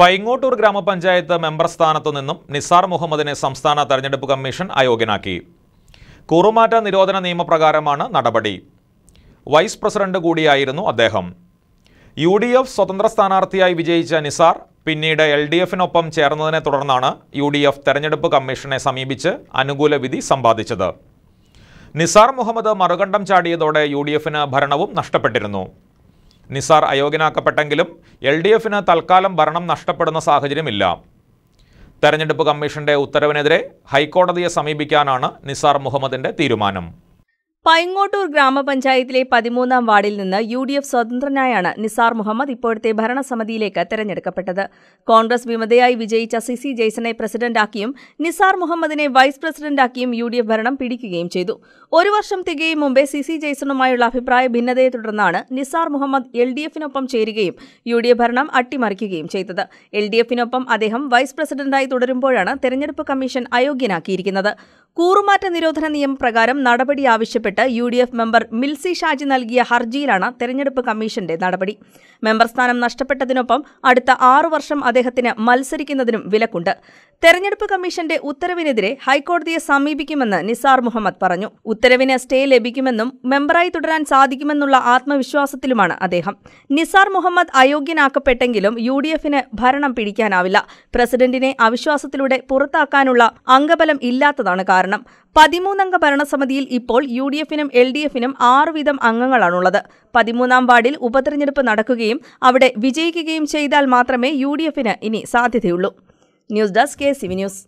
പൈങ്ങോട്ടൂർ ഗ്രാമപഞ്ചായത്ത് മെമ്പർ സ്ഥാനത്തു നിന്നും നിസാർ മുഹമ്മദിനെ സംസ്ഥാന തെരഞ്ഞെടുപ്പ് കമ്മീഷൻ അയോഗ്യനാക്കി കുറുമാറ്റ നിരോധന നിയമപ്രകാരമാണ് നടപടി വൈസ് പ്രസിഡന്റ് കൂടിയായിരുന്നു അദ്ദേഹം യു ഡി എഫ് സ്വതന്ത്ര സ്ഥാനാർത്ഥിയായി വിജയിച്ച നിസാർ പിന്നീട് എൽ ഡി എഫിനൊപ്പം ചേർന്നതിനെ തുടർന്നാണ് യു ഡി എഫ് തെരഞ്ഞെടുപ്പ് കമ്മീഷനെ സമീപിച്ച് അനുകൂല വിധി സമ്പാദിച്ചത് നിസാർ മുഹമ്മദ് മറുകണ്ഠം ചാടിയതോടെ യു ഡി എഫിന് ഭരണവും നഷ്ടപ്പെട്ടിരുന്നു നിസാർ അയോഗ്യനാക്കപ്പെട്ടെങ്കിലും എൽ ഡി എഫിന് തൽക്കാലം ഭരണം നഷ്ടപ്പെടുന്ന സാഹചര്യമില്ല തെരഞ്ഞെടുപ്പ് കമ്മീഷന്റെ ഉത്തരവിനെതിരെ ഹൈക്കോടതിയെ സമീപിക്കാനാണ് നിസാർ മുഹമ്മദിന്റെ തീരുമാനം പൈങ്ങോട്ടൂർ ഗ്രാമപഞ്ചായത്തിലെ പതിമൂന്നാം വാർഡിൽ നിന്ന് യു ഡി എഫ് സ്വതന്ത്രനായാണ് നിസാർ മുഹമ്മദ് ഇപ്പോഴത്തെ ഭരണസമിതിയിലേക്ക് തെരഞ്ഞെടുക്കപ്പെട്ടത് കോൺഗ്രസ് വിമതയായി വിജയിച്ച സിസി ജയ്സനെ പ്രസിഡന്റാക്കിയും നിസാർ മുഹമ്മദിനെ വൈസ് പ്രസിഡന്റാക്കിയും യു ഡി എഫ് ഭരണം പിടിക്കുകയും ചെയ്തു ഒരു വർഷം തികയും മുമ്പേ സിസി ജയ്സണുമായുള്ള അഭിപ്രായ ഭിന്നതയെ തുടർന്നാണ് നിസാർ മുഹമ്മദ് എൽ ഡി എഫിനൊപ്പം ചേരുകയും യു ഡി എഫ് ഭരണം അട്ടിമറിക്കുകയും ചെയ്തത് എൽ ഡി എഫിനൊപ്പം അദ്ദേഹം വൈസ് പ്രസിഡന്റായി തുടരുമ്പോഴാണ് തെരഞ്ഞെടുപ്പ് കമ്മീഷൻ അയോഗ്യനാക്കിയിരിക്കുന്നത് കൂറുമാറ്റ നിരോധന നിയമപ്രകാരം നടപടി ആവശ്യപ്പെട്ട് U D F member Milsy Shaji നൽകിയ ഹർജിയിലാണ് തെരഞ്ഞെടുപ്പ് കമ്മീഷന്റെ നടപടി മെമ്പർ സ്ഥാനം നഷ്ടപ്പെട്ടതിനൊപ്പം അടുത്ത ആറു വർഷം അദ്ദേഹത്തിന് മത്സരിക്കുന്നതിനും വിലക്കുണ്ട് തെരഞ്ഞെടുപ്പ് കമ്മീഷന്റെ ഉത്തരവിനെതിരെ ഹൈക്കോടതിയെ സമീപിക്കുമെന്ന് നിസാർ മുഹമ്മദ് പറഞ്ഞു ഉത്തരവിന് സ്റ്റേ ലഭിക്കുമെന്നും മെമ്പറായി തുടരാൻ സാധിക്കുമെന്നുള്ള ആത്മവിശ്വാസത്തിലുമാണ് അദ്ദേഹം നിസാർ മുഹമ്മദ് അയോഗ്യനാക്കപ്പെട്ടെങ്കിലും യു ഡി എഫിന് ഭരണം പിടിക്കാനാവില്ല പ്രസിഡന്റിനെ അവിശ്വാസത്തിലൂടെ പുറത്താക്കാനുള്ള അംഗബലം ഇല്ലാത്തതാണ് കാരണം കാരണം പതിമൂന്നംഗ ഭരണസമിതിയിൽ ഇപ്പോൾ യു ഡി എഫിനും എൽ ഡി എഫിനും ആറ് വീതം അംഗങ്ങളാണുള്ളത് പതിമൂന്നാം വാർഡിൽ ഉപതെരഞ്ഞെടുപ്പ് നടക്കുകയും അവിടെ വിജയിക്കുകയും ചെയ്താൽ മാത്രമേ യു ഡി എഫിന് ഇനി സാധ്യതയുള്ളൂ news desk K C V news